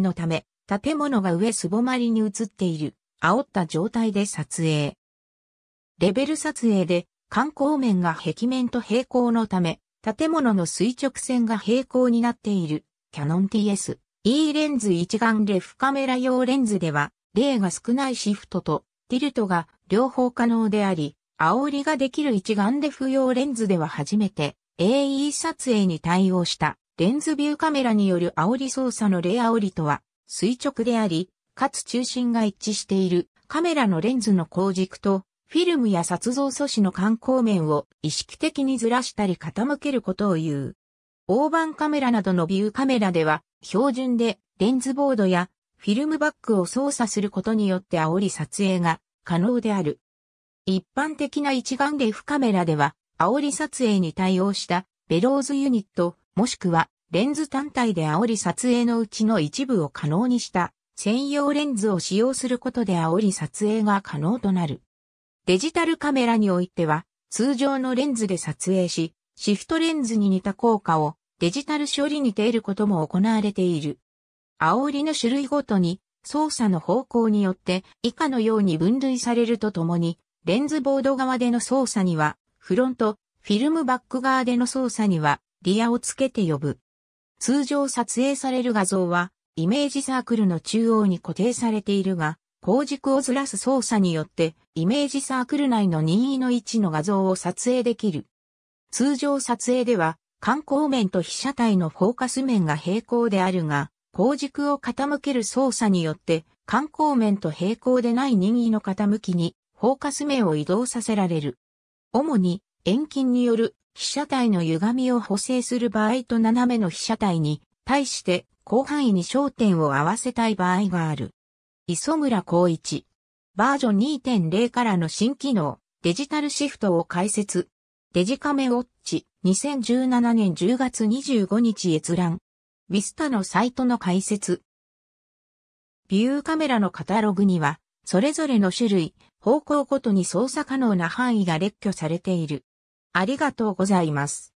のため、建物が上すぼまりに映っている、煽った状態で撮影。レベル撮影で、観光面が壁面と平行のため、建物の垂直線が平行になっている、キャノン TS。E レンズ一眼レフカメラ用レンズでは、例が少ないシフトとティルトが両方可能であり、煽りができる一眼レフ用レンズでは初めて AE 撮影に対応した。レンズビューカメラによる煽り操作のレア煽りとは、垂直であり、かつ中心が一致しているカメラのレンズの後軸と、フィルムや撮像素子の観光面を意識的にずらしたり傾けることを言う。大判カメラなどのビューカメラでは、標準でレンズボードやフィルムバッグを操作することによって煽り撮影が可能である。一般的な一眼レフカメラでは、煽り撮影に対応したベローズユニット、もしくはレンズ単体で煽り撮影のうちの一部を可能にした専用レンズを使用することで煽り撮影が可能となる。デジタルカメラにおいては通常のレンズで撮影し、シフトレンズに似た効果をデジタル処理にていることも行われている。煽りの種類ごとに操作の方向によって以下のように分類されるとともに、レンズボード側での操作には、フロント、フィルムバック側での操作には、リアをつけて呼ぶ。通常撮影される画像は、イメージサークルの中央に固定されているが、光軸をずらす操作によって、イメージサークル内の任意の位置の画像を撮影できる。通常撮影では、観光面と被写体のフォーカス面が平行であるが、光軸を傾ける操作によって、観光面と平行でない任意の傾きに、フォーカス面を移動させられる。主に、遠近による被写体の歪みを補正する場合と斜めの被写体に対して広範囲に焦点を合わせたい場合がある。磯村光一。バージョン2.0からの新機能、デジタルシフトを解説。デジカメウォッチ、2017年10月25日閲覧。ウィスタのサイトの解説。ビューカメラのカタログには、それぞれの種類、方向ごとに操作可能な範囲が列挙されている。ありがとうございます。